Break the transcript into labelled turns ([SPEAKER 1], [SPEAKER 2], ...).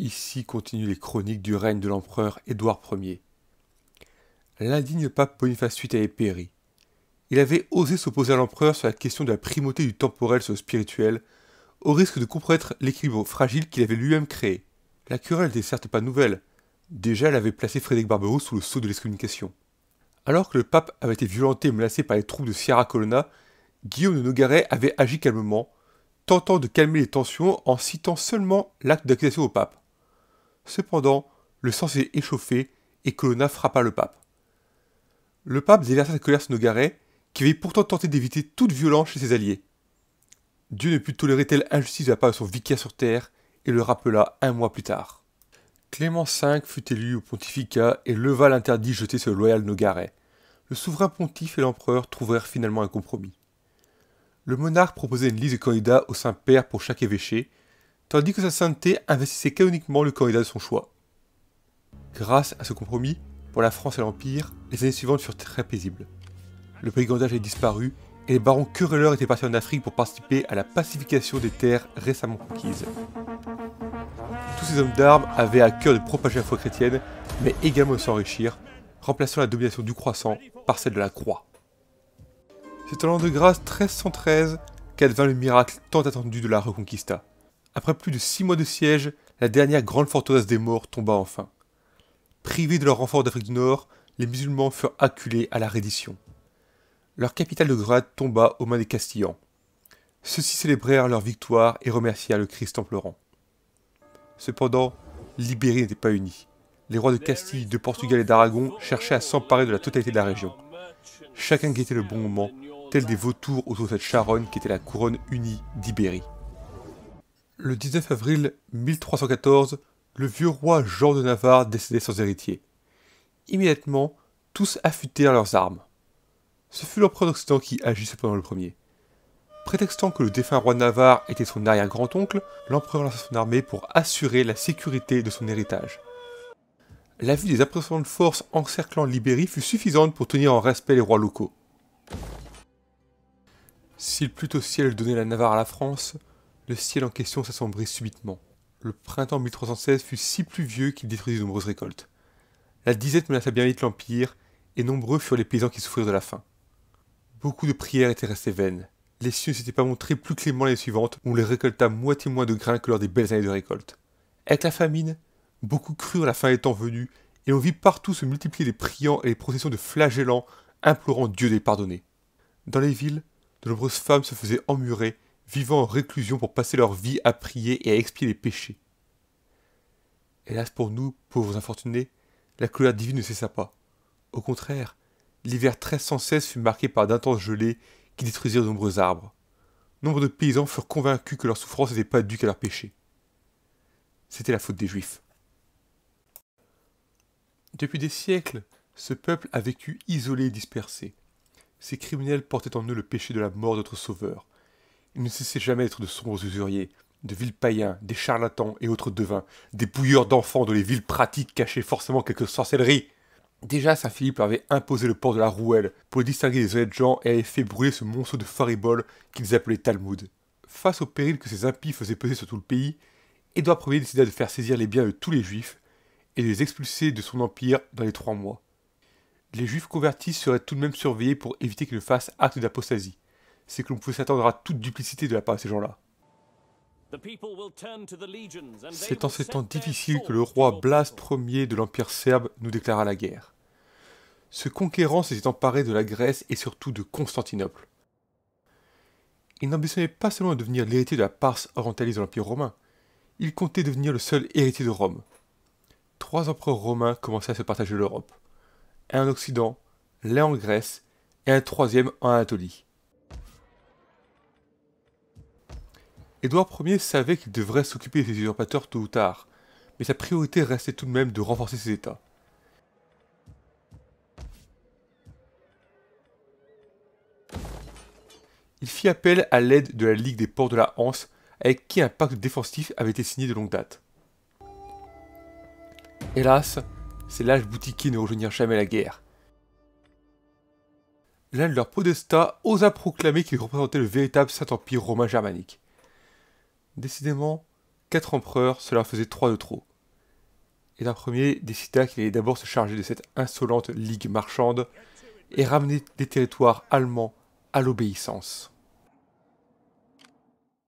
[SPEAKER 1] Ici continuent les chroniques du règne de l'empereur Édouard Ier. L'indigne pape Boniface VIII avait péri. Il avait osé s'opposer à l'empereur sur la question de la primauté du temporel sur le spirituel, au risque de compromettre l'équilibre fragile qu'il avait lui-même créé. La querelle n'était certes pas nouvelle. Déjà, elle avait placé Frédéric Barberousse sous le sceau de l'excommunication. Alors que le pape avait été violenté et menacé par les troupes de Sierra Colonna, Guillaume de Nogaret avait agi calmement, tentant de calmer les tensions en citant seulement l'acte d'accusation au pape. Cependant, le sang s'est échauffé et Colonna frappa le pape. Le pape déversa sa colère sur Nogaret, qui avait pourtant tenté d'éviter toute violence chez ses alliés. Dieu ne put tolérer telle injustice de la part de son vicaire sur terre et le rappela un mois plus tard. Clément V fut élu au pontificat et leva l'interdit jeté sur le loyal Nogaret. Le souverain pontife et l'empereur trouvèrent finalement un compromis. Le monarque proposait une liste de candidats au Saint-Père pour chaque évêché, tandis que sa sainteté investissait canoniquement le candidat de son choix. Grâce à ce compromis, pour la France et l'Empire, les années suivantes furent très paisibles. Le brigandage avait disparu, et les barons querelleurs étaient partis en Afrique pour participer à la pacification des terres récemment conquises. Tous ces hommes d'armes avaient à cœur de propager la foi chrétienne, mais également de s'enrichir, remplaçant la domination du croissant par celle de la croix. C'est en l'an de grâce 1313 qu'advint le miracle tant attendu de la Reconquista. Après plus de six mois de siège, la dernière grande forteresse des morts tomba enfin. Privés de leur renfort d'Afrique du Nord, les musulmans furent acculés à la reddition. Leur capitale de Grade tomba aux mains des Castillans. Ceux-ci célébrèrent leur victoire et remercièrent le Christ en pleurant. Cependant, l'Ibérie n'était pas unie. Les rois de Castille, de Portugal et d'Aragon cherchaient à s'emparer de la totalité de la région. Chacun guettait le bon moment, tel des vautours autour de cette charonne qui était la couronne unie d'Ibérie. Le 19 avril 1314, le vieux roi Jean de Navarre décédait sans héritier. Immédiatement, tous affûtèrent leurs armes. Ce fut l'empereur d'Occident qui agit cependant le premier. Prétextant que le défunt roi de Navarre était son arrière-grand-oncle, l'empereur lança son armée pour assurer la sécurité de son héritage. La vue des impressionnantes forces encerclant l'Ibérie fut suffisante pour tenir en respect les rois locaux. S'il plut au ciel donner la Navarre à la France, le ciel en question s'assombrit subitement. Le printemps 1316 fut si pluvieux qu'il détruisit de nombreuses récoltes. La disette menaça bien vite l'Empire, et nombreux furent les paysans qui souffrirent de la faim. Beaucoup de prières étaient restées vaines. Les cieux ne s'étaient pas montrés plus clément les suivantes où on les récolta moitié moins de grains que lors des belles années de récolte. Avec la famine, beaucoup crurent la fin étant venue, et on vit partout se multiplier les priants et les processions de flagellants implorant Dieu de les pardonner. Dans les villes, de nombreuses femmes se faisaient emmurer vivant en réclusion pour passer leur vie à prier et à expier les péchés. Hélas pour nous, pauvres infortunés, la colère divine ne cessa pas. Au contraire, l'hiver très sans cesse fut marqué par d'intenses gelées qui détruisirent de nombreux arbres. Nombre de paysans furent convaincus que leur souffrance n'était pas due qu'à leurs péchés. C'était la faute des Juifs. Depuis des siècles, ce peuple a vécu isolé et dispersé. Ces criminels portaient en eux le péché de la mort de notre Sauveur. Il ne cessait jamais d'être de sombres usuriers, de villes païens, des charlatans et autres devins, des bouilleurs d'enfants dont les villes pratiques cachaient forcément quelques sorcelleries. Déjà, Saint-Philippe leur avait imposé le port de la rouelle pour distinguer les honnêtes gens et avait fait brûler ce monceau de fariboles qu'ils appelaient Talmud. Face au péril que ces impies faisaient peser sur tout le pays, Édouard Ier décida de faire saisir les biens de tous les juifs et de les expulser de son empire dans les trois mois. Les juifs convertis seraient tout de même surveillés pour éviter qu'ils ne fassent acte d'apostasie c'est que l'on pouvait s'attendre à toute duplicité de la part de ces gens-là. C'est en ces temps difficiles que le roi Blas Ier de l'Empire serbe nous déclara la guerre. Ce conquérant s'était emparé de la Grèce et surtout de Constantinople. Il n'ambitionnait pas seulement de devenir l'héritier de la Parse orientaliste de l'Empire romain, il comptait devenir le seul héritier de Rome. Trois empereurs romains commençaient à se partager l'Europe. Un en Occident, l'un en Grèce et un troisième en Anatolie. Édouard Ier savait qu'il devrait s'occuper des usurpateurs tôt ou tard, mais sa priorité restait tout de même de renforcer ses États. Il fit appel à l'aide de la Ligue des ports de la Hanse, avec qui un pacte défensif avait été signé de longue date. Hélas, ces lâches boutiquiers ne rejoignirent jamais la guerre. L'un de leurs podestats osa proclamer qu'il représentait le véritable Saint-Empire romain germanique. Décidément, quatre empereurs, cela faisait trois de trop. Et l'un premier décida qu'il allait d'abord se charger de cette insolente ligue marchande et ramener des territoires allemands à l'obéissance.